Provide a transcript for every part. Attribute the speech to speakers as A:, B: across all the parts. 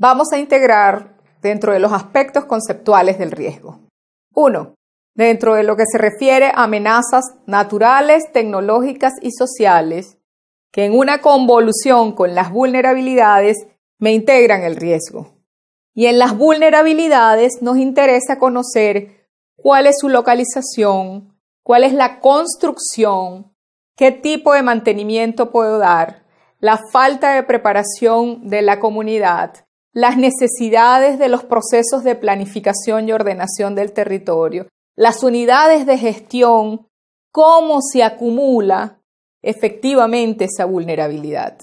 A: vamos a integrar dentro de los aspectos conceptuales del riesgo. Uno, Dentro de lo que se refiere a amenazas naturales, tecnológicas y sociales, que en una convolución con las vulnerabilidades me integran el riesgo. Y en las vulnerabilidades nos interesa conocer cuál es su localización, cuál es la construcción, qué tipo de mantenimiento puedo dar, la falta de preparación de la comunidad, las necesidades de los procesos de planificación y ordenación del territorio, las unidades de gestión, cómo se acumula efectivamente esa vulnerabilidad.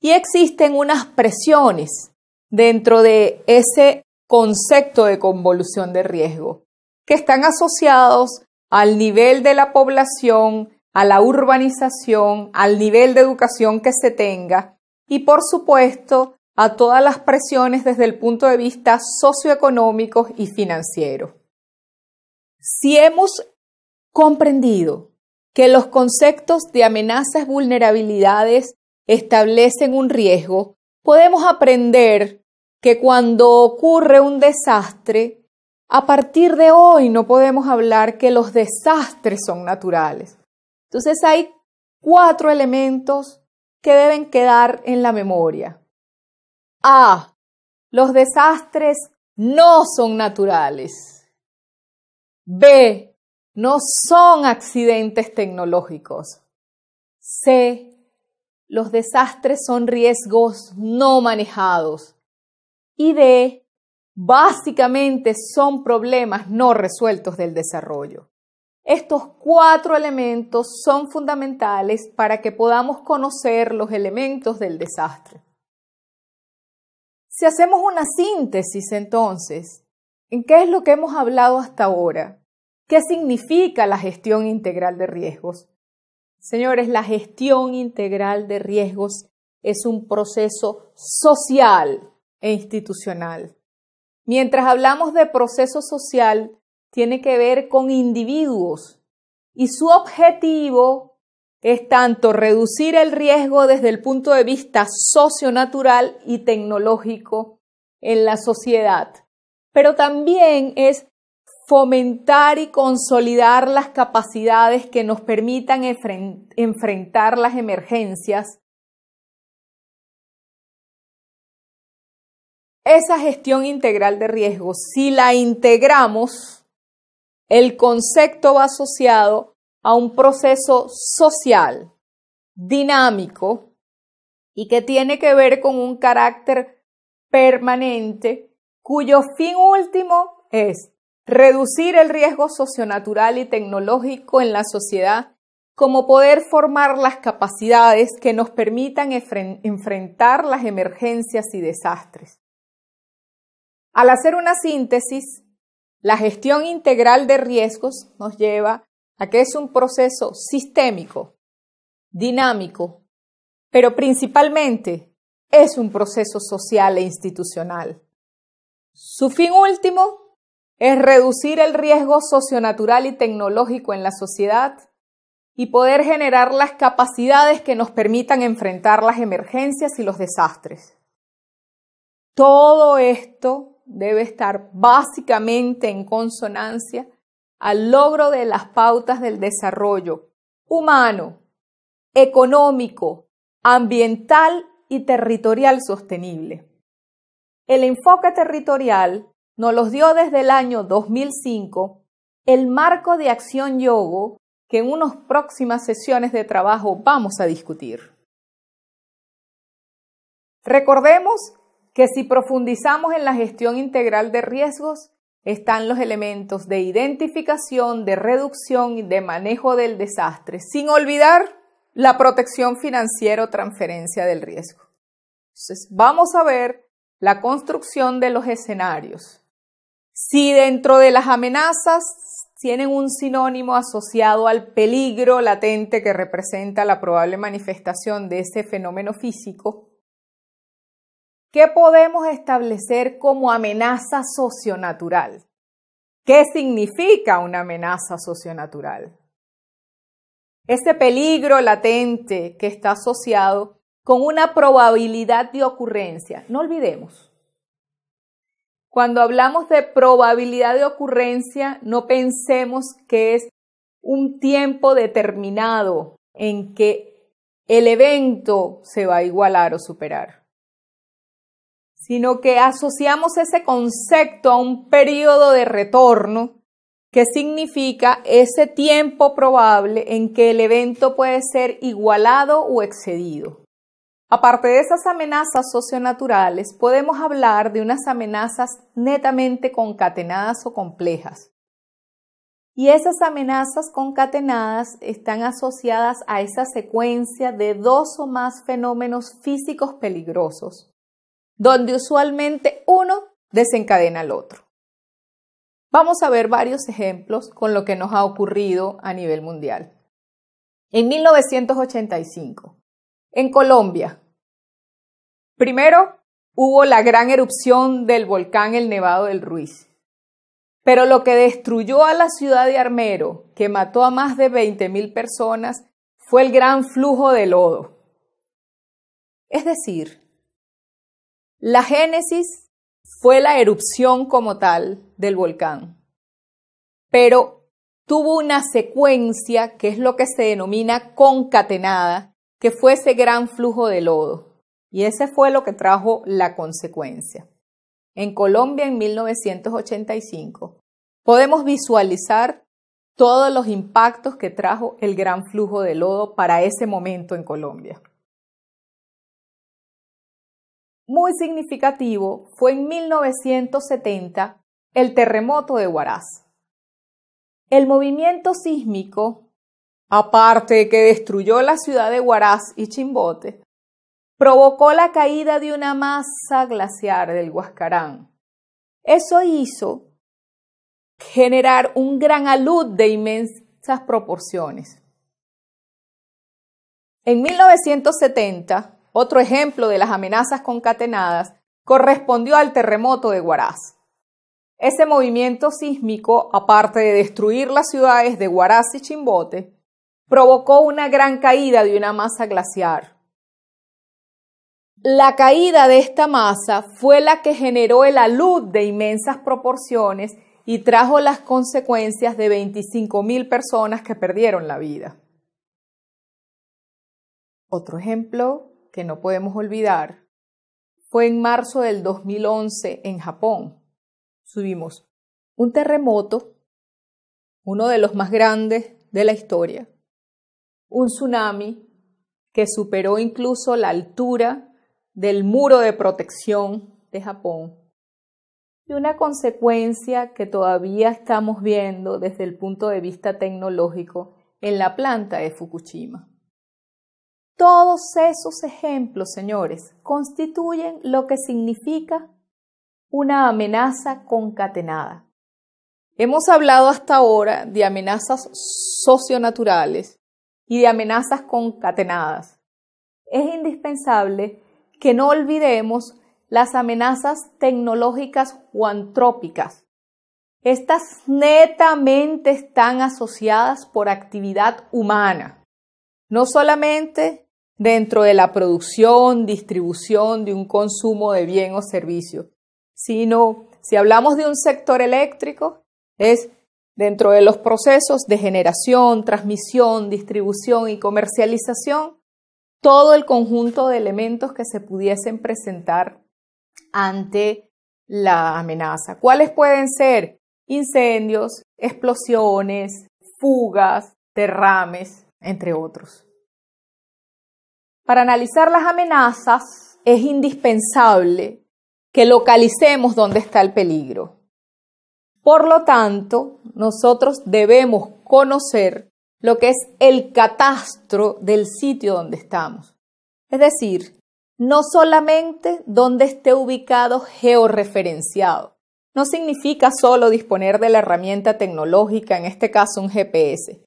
A: Y existen unas presiones dentro de ese concepto de convolución de riesgo, que están asociados al nivel de la población, a la urbanización, al nivel de educación que se tenga y, por supuesto, a todas las presiones desde el punto de vista socioeconómico y financiero. Si hemos comprendido que los conceptos de amenazas, vulnerabilidades establecen un riesgo, podemos aprender que cuando ocurre un desastre, a partir de hoy no podemos hablar que los desastres son naturales. Entonces hay cuatro elementos que deben quedar en la memoria. A. Los desastres no son naturales. B. No son accidentes tecnológicos. C. Los desastres son riesgos no manejados. Y D. Básicamente son problemas no resueltos del desarrollo. Estos cuatro elementos son fundamentales para que podamos conocer los elementos del desastre. Si hacemos una síntesis entonces, ¿en qué es lo que hemos hablado hasta ahora? ¿Qué significa la gestión integral de riesgos? Señores, la gestión integral de riesgos es un proceso social e institucional. Mientras hablamos de proceso social, tiene que ver con individuos y su objetivo es tanto reducir el riesgo desde el punto de vista socio-natural y tecnológico en la sociedad, pero también es fomentar y consolidar las capacidades que nos permitan enfrentar las emergencias. Esa gestión integral de riesgos, si la integramos, el concepto va asociado a un proceso social dinámico y que tiene que ver con un carácter permanente cuyo fin último es reducir el riesgo socionatural y tecnológico en la sociedad como poder formar las capacidades que nos permitan enfrentar las emergencias y desastres. Al hacer una síntesis, la gestión integral de riesgos nos lleva que es un proceso sistémico, dinámico, pero principalmente es un proceso social e institucional. Su fin último es reducir el riesgo socionatural y tecnológico en la sociedad y poder generar las capacidades que nos permitan enfrentar las emergencias y los desastres. Todo esto debe estar básicamente en consonancia al logro de las pautas del desarrollo humano, económico, ambiental y territorial sostenible. El enfoque territorial nos los dio desde el año 2005 el marco de acción yogo que en unas próximas sesiones de trabajo vamos a discutir. Recordemos que si profundizamos en la gestión integral de riesgos, están los elementos de identificación, de reducción y de manejo del desastre, sin olvidar la protección financiera o transferencia del riesgo. Entonces, vamos a ver la construcción de los escenarios. Si dentro de las amenazas tienen un sinónimo asociado al peligro latente que representa la probable manifestación de ese fenómeno físico, ¿Qué podemos establecer como amenaza socionatural? ¿Qué significa una amenaza socionatural? Este peligro latente que está asociado con una probabilidad de ocurrencia. No olvidemos, cuando hablamos de probabilidad de ocurrencia, no pensemos que es un tiempo determinado en que el evento se va a igualar o superar sino que asociamos ese concepto a un periodo de retorno que significa ese tiempo probable en que el evento puede ser igualado o excedido. Aparte de esas amenazas socionaturales, podemos hablar de unas amenazas netamente concatenadas o complejas. Y esas amenazas concatenadas están asociadas a esa secuencia de dos o más fenómenos físicos peligrosos donde usualmente uno desencadena al otro. Vamos a ver varios ejemplos con lo que nos ha ocurrido a nivel mundial. En 1985, en Colombia, primero hubo la gran erupción del volcán El Nevado del Ruiz. Pero lo que destruyó a la ciudad de Armero, que mató a más de 20.000 personas, fue el gran flujo de lodo. Es decir, la génesis fue la erupción como tal del volcán, pero tuvo una secuencia que es lo que se denomina concatenada, que fue ese gran flujo de lodo. Y ese fue lo que trajo la consecuencia. En Colombia en 1985 podemos visualizar todos los impactos que trajo el gran flujo de lodo para ese momento en Colombia muy significativo fue en 1970 el terremoto de Huaraz. El movimiento sísmico, aparte de que destruyó la ciudad de Huaraz y Chimbote, provocó la caída de una masa glaciar del Huascarán. Eso hizo generar un gran alud de inmensas proporciones. En 1970, otro ejemplo de las amenazas concatenadas correspondió al terremoto de Huaraz. Ese movimiento sísmico, aparte de destruir las ciudades de Huaraz y Chimbote, provocó una gran caída de una masa glaciar. La caída de esta masa fue la que generó el alud de inmensas proporciones y trajo las consecuencias de 25.000 personas que perdieron la vida. Otro ejemplo que no podemos olvidar, fue en marzo del 2011 en Japón. Subimos un terremoto, uno de los más grandes de la historia, un tsunami que superó incluso la altura del muro de protección de Japón y una consecuencia que todavía estamos viendo desde el punto de vista tecnológico en la planta de Fukushima. Todos esos ejemplos, señores, constituyen lo que significa una amenaza concatenada. Hemos hablado hasta ahora de amenazas socionaturales y de amenazas concatenadas. Es indispensable que no olvidemos las amenazas tecnológicas o antrópicas. Estas netamente están asociadas por actividad humana. No solamente dentro de la producción, distribución de un consumo de bien o servicio, sino si hablamos de un sector eléctrico, es dentro de los procesos de generación, transmisión, distribución y comercialización, todo el conjunto de elementos que se pudiesen presentar ante la amenaza. ¿Cuáles pueden ser? Incendios, explosiones, fugas, derrames, entre otros. Para analizar las amenazas es indispensable que localicemos dónde está el peligro. Por lo tanto, nosotros debemos conocer lo que es el catastro del sitio donde estamos. Es decir, no solamente dónde esté ubicado georreferenciado. No significa solo disponer de la herramienta tecnológica, en este caso un GPS,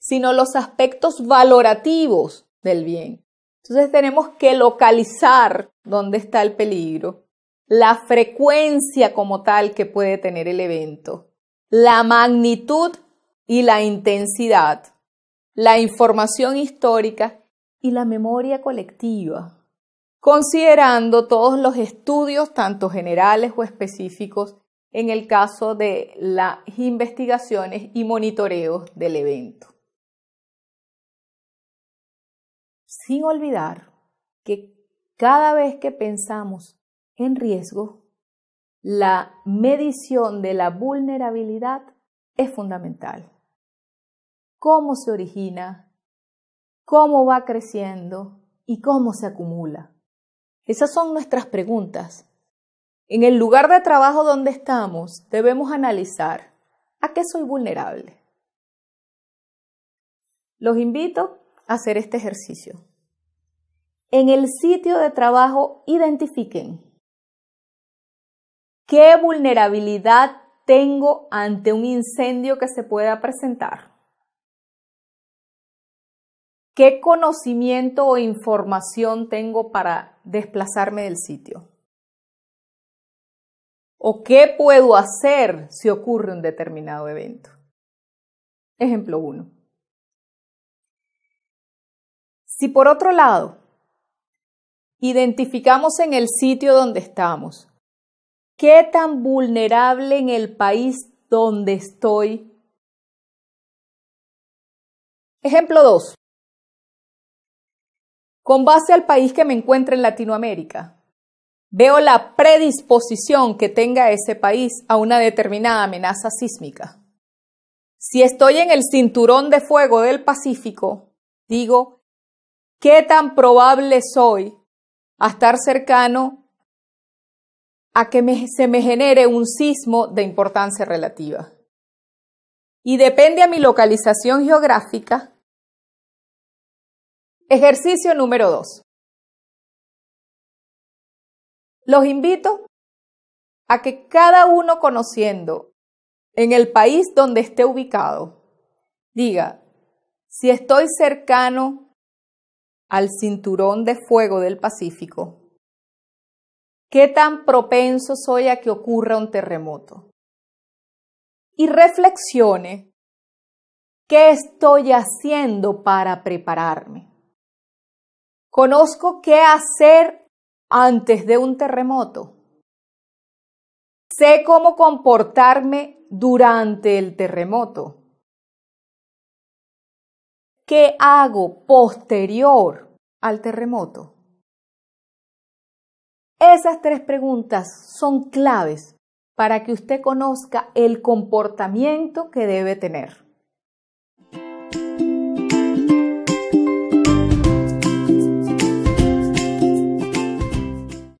A: sino los aspectos valorativos del bien. Entonces tenemos que localizar dónde está el peligro, la frecuencia como tal que puede tener el evento, la magnitud y la intensidad, la información histórica y la memoria colectiva, considerando todos los estudios, tanto generales o específicos, en el caso de las investigaciones y monitoreos del evento. sin olvidar que cada vez que pensamos en riesgo, la medición de la vulnerabilidad es fundamental. ¿Cómo se origina? ¿Cómo va creciendo? ¿Y cómo se acumula? Esas son nuestras preguntas. En el lugar de trabajo donde estamos, debemos analizar a qué soy vulnerable. Los invito a hacer este ejercicio en el sitio de trabajo identifiquen qué vulnerabilidad tengo ante un incendio que se pueda presentar, qué conocimiento o información tengo para desplazarme del sitio o qué puedo hacer si ocurre un determinado evento. Ejemplo 1. Si por otro lado Identificamos en el sitio donde estamos. ¿Qué tan vulnerable en el país donde estoy? Ejemplo 2. Con base al país que me encuentro en Latinoamérica, veo la predisposición que tenga ese país a una determinada amenaza sísmica. Si estoy en el cinturón de fuego del Pacífico, digo, ¿qué tan probable soy a estar cercano a que se me genere un sismo de importancia relativa. Y depende a mi localización geográfica. Ejercicio número 2. Los invito a que cada uno conociendo en el país donde esté ubicado, diga, si estoy cercano al cinturón de fuego del Pacífico, ¿qué tan propenso soy a que ocurra un terremoto? Y reflexione, ¿qué estoy haciendo para prepararme? ¿Conozco qué hacer antes de un terremoto? ¿Sé cómo comportarme durante el terremoto? ¿Qué hago posterior al terremoto? Esas tres preguntas son claves para que usted conozca el comportamiento que debe tener.